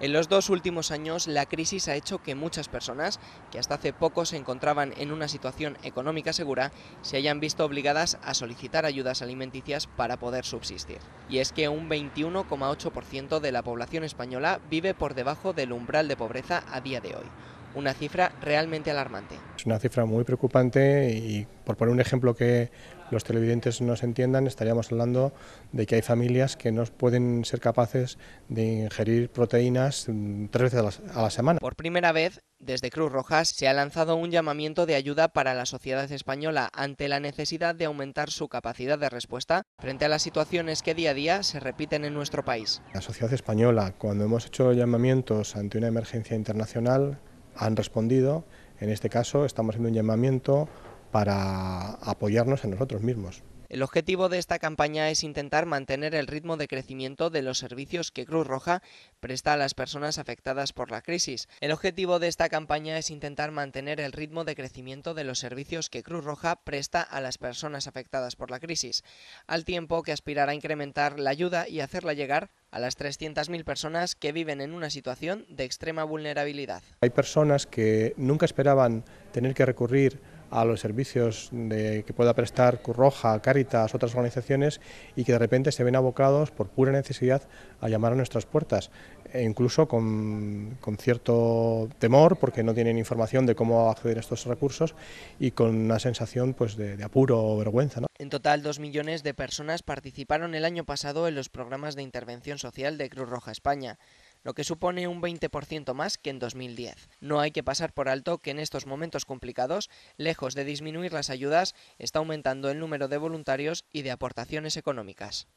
En los dos últimos años, la crisis ha hecho que muchas personas, que hasta hace poco se encontraban en una situación económica segura, se hayan visto obligadas a solicitar ayudas alimenticias para poder subsistir. Y es que un 21,8% de la población española vive por debajo del umbral de pobreza a día de hoy una cifra realmente alarmante. Es una cifra muy preocupante y por poner un ejemplo que los televidentes nos entiendan, estaríamos hablando de que hay familias que no pueden ser capaces de ingerir proteínas mm, tres veces a la, semana. Por primera vez, desde Cruz Rojas se ha lanzado un llamamiento de ayuda para la sociedad española ante la necesidad de aumentar su capacidad de respuesta frente a las situaciones que día a día se repiten en nuestro país. La sociedad española, cuando hemos hecho llamamientos ante una emergencia internacional, han respondido. En este caso estamos haciendo un llamamiento para apoyarnos en nosotros mismos. El objetivo de esta campaña es intentar mantener el ritmo de crecimiento de los servicios que Cruz Roja presta a las personas afectadas por la crisis. El objetivo de esta campaña es intentar mantener el ritmo de crecimiento de los servicios que Cruz Roja presta a las personas afectadas por la crisis, al tiempo que aspirará a incrementar la ayuda y hacerla llegar a las 300.000 personas que viven en una situación de extrema vulnerabilidad. Hay personas que nunca esperaban tener que recurrir a los servicios que pueda prestar Cruz Roja, Cáritas, otras organizaciones y que de repente se ven abocados por pura necesidad a llamar a nuestras puertas, e incluso con, con, cierto temor porque no tienen información de cómo acceder a estos recursos y con una sensación pues, de, apuro o vergüenza. En total, dos millones de personas participaron el año pasado en los programas de intervención social de Cruz Roja España lo que supone un 20% más que en 2010. No hay que pasar por alto que en estos momentos complicados, lejos de disminuir las ayudas, está aumentando el número de voluntarios y de aportaciones económicas.